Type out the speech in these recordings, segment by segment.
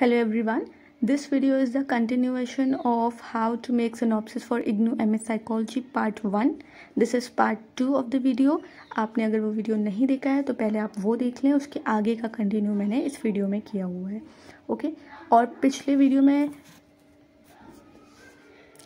Hello everyone this video is the continuation of how to make make for IGNOU M S psychology part one this is part two of the video आपने अगर वो video नहीं देखा है तो पहले आप वो देख लें उसके आगे का कंटिन्यू मैंने इस वीडियो में किया हुआ है ओके okay? और पिछले वीडियो में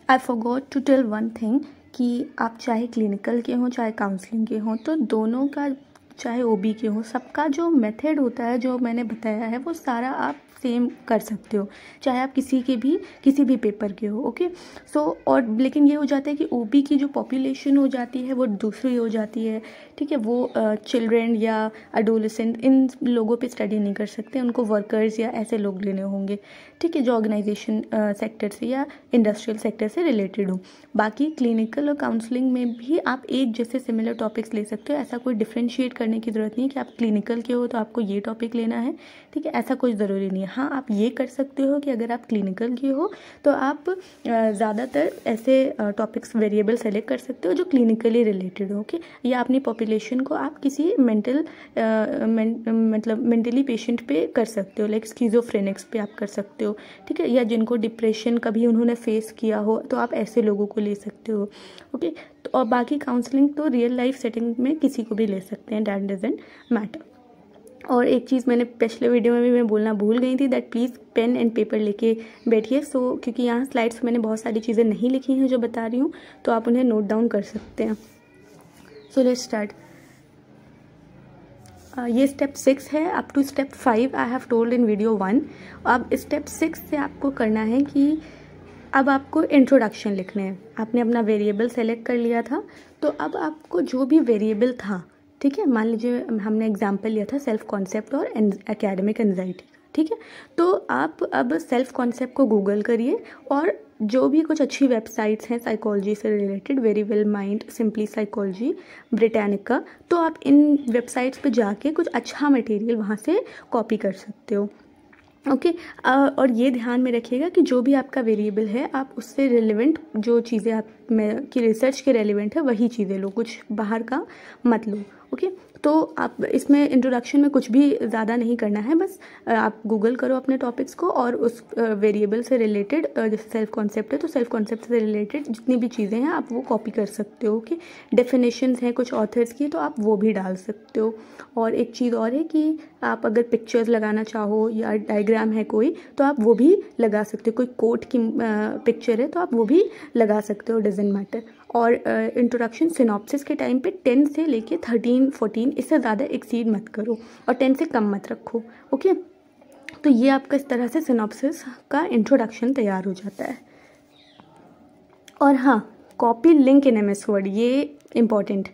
I forgot to tell one thing कि आप चाहे क्लिनिकल के हों चाहे काउंसलिंग के हों तो दोनों का चाहे ओबी के हों सबका जो मेथड होता है जो मैंने बताया है वो सारा आप सेम कर सकते हो चाहे आप किसी के भी किसी भी पेपर के हो ओके सो so, और लेकिन ये हो जाता है कि ओ की जो पॉपुलेशन हो जाती है वो दूसरी हो जाती है ठीक है वो चिल्ड्रेन uh, या अडोलसेंट इन लोगों पे स्टडी नहीं कर सकते उनको वर्कर्स या ऐसे लोग लेने होंगे ठीक है जो ऑर्गेनाइजेशन सेक्टर uh, से या इंडस्ट्रियल सेक्टर से रिलेटेड हो बाकी क्लिनिकल और काउंसलिंग में भी आप एक जैसे सिमिलर टॉपिक्स ले सकते हो ऐसा कोई डिफ्रेंशिएट करने की ज़रूरत नहीं है कि आप क्लिनिकल के हो तो आपको ये टॉपिक लेना है ठीक है ऐसा कोई ज़रूरी नहीं है हाँ आप ये कर सकते हो कि अगर आप क्लिनिकल के हो तो आप ज़्यादातर ऐसे टॉपिक्स वेरिएबल सेलेक्ट कर सकते हो जो क्लिनिकली रिलेटेड हो ओके या अपनी पॉपुलेशन को आप किसी मेंटल मतलब मेंटली पेशेंट पे कर सकते हो लाइक स्कीजोफ्रेनिक्स पे आप कर सकते हो ठीक है या जिनको डिप्रेशन कभी उन्होंने फेस किया हो तो आप ऐसे लोगों को ले सकते हो ओके तो और बाकी काउंसलिंग तो रियल लाइफ सेटिंग में किसी को भी ले सकते हैं डैट डजेंट मैटर और एक चीज़ मैंने पिछले वीडियो में भी मैं बोलना भूल गई थी that please pen and paper लेके बैठिए सो so, क्योंकि यहाँ स्लाइड्स मैंने बहुत सारी चीज़ें नहीं लिखी हैं जो बता रही हूँ तो आप उन्हें नोट डाउन कर सकते हैं सो लेट स्टार्ट ये स्टेप सिक्स है up to step five I have told in video one अब स्टेप सिक्स से आपको करना है कि अब आपको इंट्रोडक्शन लिखना है आपने अपना वेरिएबल सेलेक्ट कर लिया था तो अब आपको जो भी वेरिएबल था ठीक है मान लीजिए हमने एग्जाम्पल लिया था सेल्फ कॉन्सेप्ट और एकेडमिक एनजाइटी का ठीक है तो आप अब सेल्फ कॉन्सेप्ट को गूगल करिए और जो भी कुछ अच्छी वेबसाइट्स हैं साइकोलॉजी से related very well mind simply psychology Britannica तो आप इन वेबसाइट्स पे जाके कुछ अच्छा मटेरियल वहाँ से कॉपी कर सकते हो ओके okay, और ये ध्यान में रखिएगा कि जो भी आपका वेरिएबल है आप उससे रिलेवेंट जो चीज़ें आप में की रिसर्च के रेलिवेंट है वही चीज़ें लो कुछ बाहर का मत लो ओके तो आप इसमें इंट्रोडक्शन में कुछ भी ज़्यादा नहीं करना है बस आप गूगल करो अपने टॉपिक्स को और उस वेरिएबल से रिलेटेड जैसे सेल्फ कॉन्सेप्ट है तो सेल्फ कॉन्सेप्ट से रिलेटेड जितनी भी चीज़ें हैं आप वो कॉपी कर सकते हो ओके डेफिनेशन हैं कुछ ऑथर्स की तो आप वो भी डाल सकते हो और एक चीज़ और है कि आप अगर पिक्चर्स लगाना चाहो या डायग्राम है कोई तो आप वो भी लगा सकते हो कोई कोट की पिक्चर है तो आप वो भी लगा सकते हो डजेंट मैटर और इंट्रोडक्शन सिनॉप्सिस के टाइम पे टेन से लेके थर्टीन फोर्टीन इससे ज़्यादा एक्सीड मत करो और टेन से कम मत रखो ओके तो ये आपका इस तरह से सिनॉपसिस का इंट्रोडक्शन तैयार हो जाता है और हाँ copy link in M S Word ये इम्पॉर्टेंट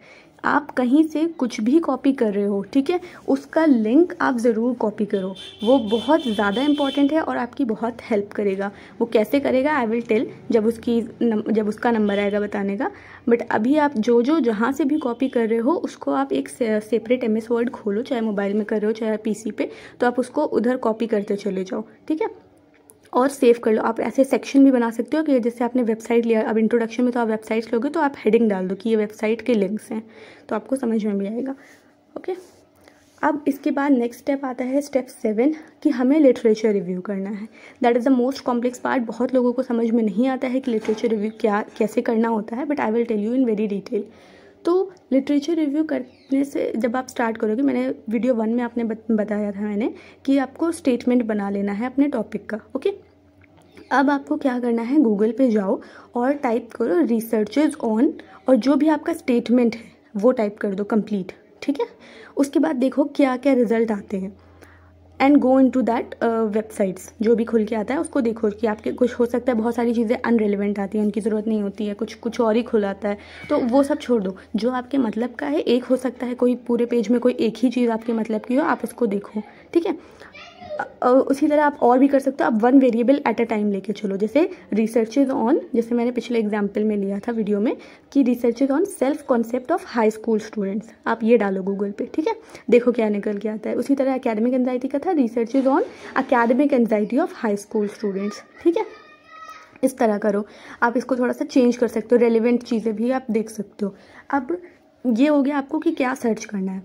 आप कहीं से कुछ भी कॉपी कर रहे हो ठीक है उसका लिंक आप ज़रूर कॉपी करो वो बहुत ज़्यादा इम्पॉर्टेंट है और आपकी बहुत हेल्प करेगा वो कैसे करेगा आई विल टेल जब उसकी नम, जब उसका नंबर आएगा बताने का बट अभी आप जो जो जहाँ से भी कॉपी कर रहे हो उसको आप एक से, सेपरेट एम एस वर्ड खोलो चाहे मोबाइल में कर रहे हो चाहे पी पे तो आप उसको उधर कॉपी करते चले जाओ ठीक है और सेव कर लो आप ऐसे सेक्शन भी बना सकते हो कि जैसे आपने वेबसाइट लिया अब इंट्रोडक्शन में तो आप वेबसाइट्स लोगे तो आप हेडिंग डाल दो कि ये वेबसाइट के लिंक्स हैं तो आपको समझ में भी आएगा ओके अब इसके बाद नेक्स्ट स्टेप आता है स्टेप सेवन कि हमें लिटरेचर रिव्यू करना है that is the most complex part बहुत लोगों को समझ में नहीं आता है कि लिटरेचर रिव्यू क्या कैसे करना होता है but I will tell you in very detail तो लिटरेचर रिव्यू करने से जब आप स्टार्ट करोगे मैंने वीडियो वन में आपने बताया था मैंने कि आपको स्टेटमेंट बना लेना है अपने टॉपिक का ओके अब आपको क्या करना है गूगल पे जाओ और टाइप करो रिसर्चेज ऑन और जो भी आपका स्टेटमेंट है वो टाइप कर दो कंप्लीट ठीक है उसके बाद देखो क्या क्या रिजल्ट आते हैं and go into that websites जो भी खुल के आता है उसको देखो कि आपके कुछ हो सकता है बहुत सारी चीज़ें अनरेलीवेंट आती हैं उनकी ज़रूरत नहीं होती है कुछ कुछ और ही खुल आता है तो वो सब छोड़ दो जो आपके मतलब का है एक हो सकता है कोई पूरे पेज में कोई एक ही चीज़ आपके मतलब की हो आप उसको देखो ठीक है उसी तरह आप और भी कर सकते हो आप one variable at a time लेके चलो जैसे रिसर्चेज ऑन जैसे मैंने पिछले एग्जाम्पल में लिया था वीडियो में कि researches on self concept of high school students आप ये डालो गूगल पे ठीक है देखो क्या निकल के आता है उसी तरह अकेडमिक एनजाइटी का था researches on academic anxiety of high school students ठीक है इस तरह करो आप इसको थोड़ा सा चेंज कर सकते हो रेलिवेंट चीज़ें भी आप देख सकते हो अब ये हो गया आपको कि क्या सर्च करना है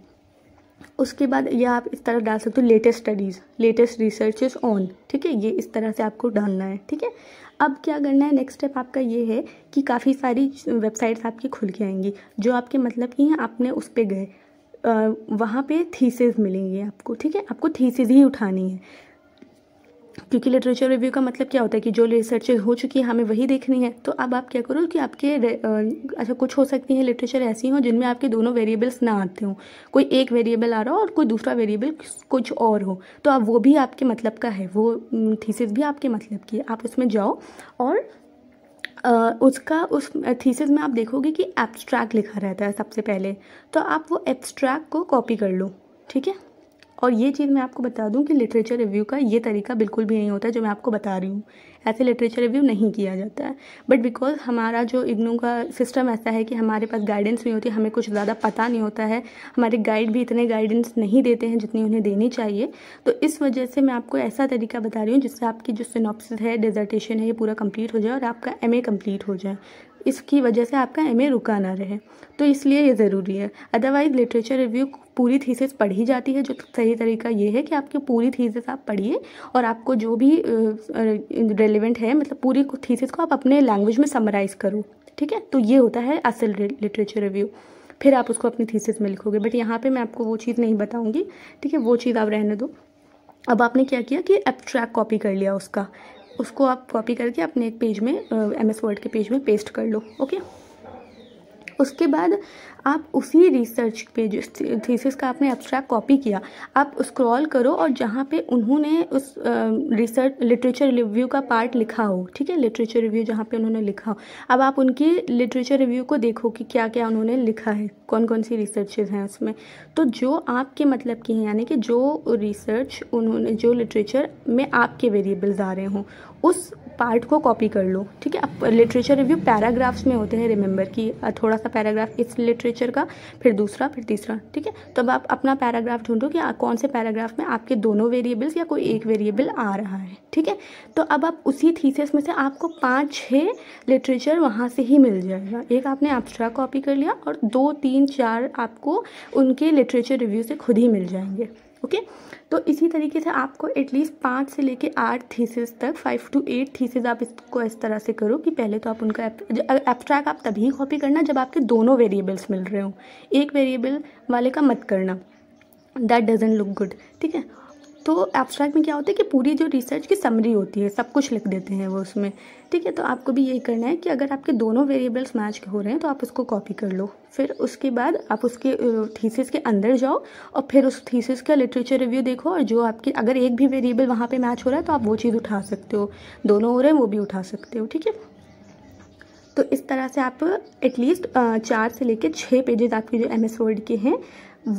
उसके बाद यह आप इस तरह डाल सकते हो latest studies latest research on ठीक है ये इस तरह से आपको डालना है ठीक है अब क्या करना है नेक्स्ट स्टेप आपका ये है कि काफ़ी सारी वेबसाइट्स आपकी खुल के आएंगी जो आपके मतलब की हैं आपने उस पर गए वहाँ पे थीसेज मिलेंगे आपको ठीक है आपको थीसेज ही उठानी है क्योंकि लिटरेचर रिव्यू का मतलब क्या होता है कि जो रिसर्च हो चुकी है हमें वही देखनी है तो अब आप क्या करो कि आपके अच्छा कुछ हो सकती है लिटरेचर ऐसी हो जिनमें आपके दोनों वेरिएबल्स ना आते हों कोई एक वेरिएबल आ रहा हो और कोई दूसरा वेरिएबल कुछ और हो तो आप वो भी आपके मतलब का है वो थीसिस भी आपके मतलब की है आप उसमें जाओ और उसका उस थीसिस में आप देखोगे कि एब्स्ट्रैक्ट लिखा रहता है सबसे पहले तो आप वो एब्स्ट्रैक्ट को कॉपी कर लो ठीक है और ये चीज़ मैं आपको बता दूं कि लिटरेचर रिव्यू का ये तरीका बिल्कुल भी नहीं होता जो मैं आपको बता रही हूँ ऐसे लिटरेचर रिव्यू नहीं किया जाता है बट बिकॉज हमारा जो इग्नू का सिस्टम ऐसा है कि हमारे पास गाइडेंस नहीं होती हमें कुछ ज़्यादा पता नहीं होता है हमारे गाइड भी इतने गाइडेंस नहीं देते हैं जितनी उन्हें देनी चाहिए तो इस वजह से मैं आपको ऐसा तरीका बता रही हूँ जिससे आपकी जो सिनॉप्सिस है डिजर्टेशन है ये पूरा कम्प्लीट हो जाए और आपका एम ए हो जाए इसकी वजह से आपका एम रुका ना रहे तो इसलिए ये ज़रूरी है अदरवाइज़ लिटरेचर रिव्यू पूरी थीसिस पढ़ी जाती है जो सही तरीका ये है कि आपकी पूरी थीसिस आप पढ़िए और आपको जो भी रेलिवेंट है मतलब पूरी थीसिस को आप अपने लैंग्वेज में समराइज़ करो ठीक है तो ये होता है असल लिटरेचर रिव्यू फिर आप उसको अपनी थीसिस में लिखोगे बट यहाँ पे मैं आपको वो चीज़ नहीं बताऊँगी ठीक है वो चीज़ आप रहने दो अब आपने क्या किया कि एब्स्ट्रैक्ट कॉपी कर लिया उसका उसको आप कॉपी करके अपने एक पेज में एम एस वर्ड के पेज में पेस्ट कर लो ओके उसके बाद आप उसी रिसर्च पे जिस थीसिस का आपने एब्स्ट्रैक्ट कॉपी किया आप स्क्रॉल करो और जहाँ पे उन्होंने उस रिसर्च लिटरेचर रिव्यू का पार्ट लिखा हो ठीक है लिटरेचर रिव्यू जहाँ पे उन्होंने लिखा हो अब आप उनकी लिटरेचर रिव्यू को देखो कि क्या क्या उन्होंने लिखा है कौन कौन सी रिसर्चेज हैं उसमें तो जो आपके मतलब की हैं यानी कि जो रिसर्च उन्होंने जो लिटरेचर में आपके वेरिएबल्स आ रहे हों उस पार्ट को कॉपी कर लो ठीक है अब लिटरेचर रिव्यू पैराग्राफ्स में होते हैं रिमेंबर कि थोड़ा सा पैराग्राफ इस लिटरेचर का फिर दूसरा फिर तीसरा ठीक है तो अब आप अपना पैराग्राफ ढूंढो कि कौन से पैराग्राफ में आपके दोनों वेरिएबल्स या कोई एक वेरिएबल आ रहा है ठीक है तो अब आप उसी थीसेस में से आपको पाँच छः लिटरेचर वहाँ से ही मिल जाएगा एक आपने एक्स्ट्रा कॉपी कर लिया और दो तीन चार आपको उनके लिटरेचर रिव्यू से खुद ही मिल जाएंगे ओके तो इसी तरीके से आपको एटलीस्ट पाँच से लेके आठ थीसिस तक फाइव टू एट थीसिस आप इसको इस तरह से करो कि पहले तो आप उनका एब्स्ट्रैक्ट आप तभी कॉपी करना जब आपके दोनों वेरिएबल्स मिल रहे हों एक वेरिएबल वाले का मत करना दैट डजेंट लुक गुड ठीक है तो एब्स्ट्रैक्ट में क्या होता है कि पूरी जो रिसर्च की समरी होती है सब कुछ लिख देते हैं वो उसमें ठीक है तो आपको भी यही करना है कि अगर आपके दोनों वेरिएबल्स मैच हो रहे हैं तो आप उसको कॉपी कर लो फिर उसके बाद आप उसके थीसिस के अंदर जाओ और फिर उस थीसिस का लिटरेचर रिव्यू देखो और जो आपकी अगर एक भी वेरिएबल वहाँ पर मैच हो रहा है तो आप वो चीज़ उठा सकते हो दोनों हो रहे हैं वो भी उठा सकते हो ठीक है तो इस तरह से आप एटलीस्ट चार से लेकर छः पेजेज आपके जो एम एस वर्ड के हैं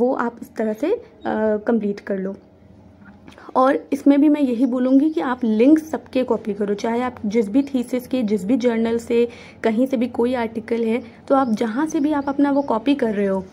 वो आप इस तरह से कंप्लीट कर लो और इसमें भी मैं यही बोलूँगी कि आप लिंक सबके कॉपी करो चाहे आप जिस भी थीसिस के जिस भी जर्नल से कहीं से भी कोई आर्टिकल है तो आप जहाँ से भी आप अपना वो कॉपी कर रहे हो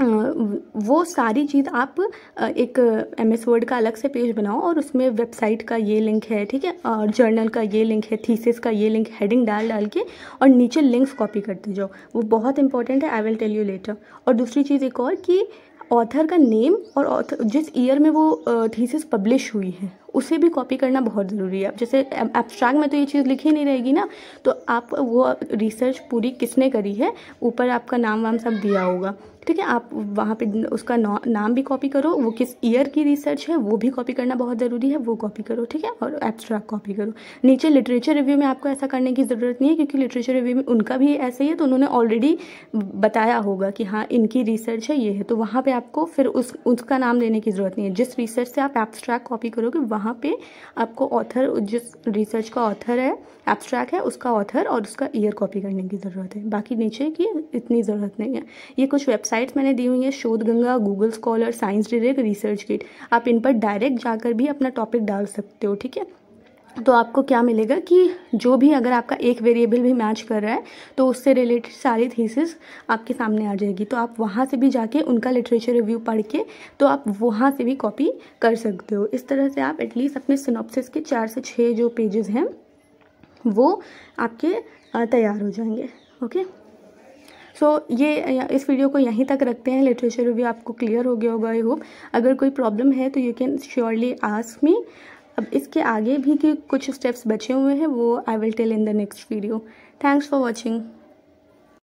वो सारी चीज़ आप एक एम एस वर्ड का अलग से पेज बनाओ और उसमें वेबसाइट का ये लिंक है ठीक है और जर्नल का ये लिंक है थीसिस का ये लिंक हेडिंग डाल डाल के और नीचे लिंक्स कॉपी करते जाओ वो बहुत इंपॉर्टेंट है I will tell you later और दूसरी चीज़ एक और कि ऑथर का नेम और जिस ईयर में वो थीसिस पब्लिश हुई है उसे भी कॉपी करना बहुत ज़रूरी है जैसे एब्स्ट्रैक्ट में तो ये चीज़ लिखी नहीं रहेगी ना तो आप वो रिसर्च पूरी किसने करी है ऊपर आपका नाम वाम सब दिया होगा ठीक है आप वहाँ पे उसका नाम भी कॉपी करो वो किस ईयर की रिसर्च है वो भी कॉपी करना बहुत ज़रूरी है वो कॉपी करो ठीक है और एब्स्ट्रैक्ट कॉपी करो नीचे लिटरेचर रिव्यू में आपको ऐसा करने की ज़रूरत नहीं है क्योंकि लिटरेचर रिव्यू में उनका भी ऐसे ही है तो उन्होंने ऑलरेडी बताया होगा कि हाँ इनकी रिसर्च है ये है तो वहाँ पर आपको फिर उस उसका नाम देने की ज़रूरत नहीं है जिस रिसर्च से आप एब्स्ट्रैक्ट कॉपी करोगे वहाँ यहाँ पे आपको ऑथर जिस रिसर्च का ऑथर है एब्स्ट्रैक्ट है उसका ऑथर और उसका ईयर कॉपी करने की ज़रूरत है बाकी नीचे की इतनी ज़रूरत नहीं है ये कुछ वेबसाइट्स मैंने दी हुई हैं Shodhganga Google Scholar Science Direct ResearchGate आप इन पर डायरेक्ट जाकर भी अपना टॉपिक डाल सकते हो ठीक है तो आपको क्या मिलेगा कि जो भी अगर आपका एक वेरिएबल भी मैच कर रहा है तो उससे रिलेटेड सारी थीसिस आपके सामने आ जाएगी तो आप वहाँ से भी जाके उनका लिटरेचर रिव्यू पढ़ के तो आप वहाँ से भी कॉपी कर सकते हो इस तरह से आप एटलीस्ट अपने सिनॉप्सिस के चार से छः जो पेजेस हैं वो आपके तैयार हो जाएंगे ओके सो so, ये इस वीडियो को यहीं तक रखते हैं लिटरेचर रिव्यू आपको क्लियर हो गया होगा आई होप अगर कोई प्रॉब्लम है तो you can surely ask me अब इसके आगे भी के कुछ स्टेप्स बचे हुए हैं वो I will tell in the next video thanks for watching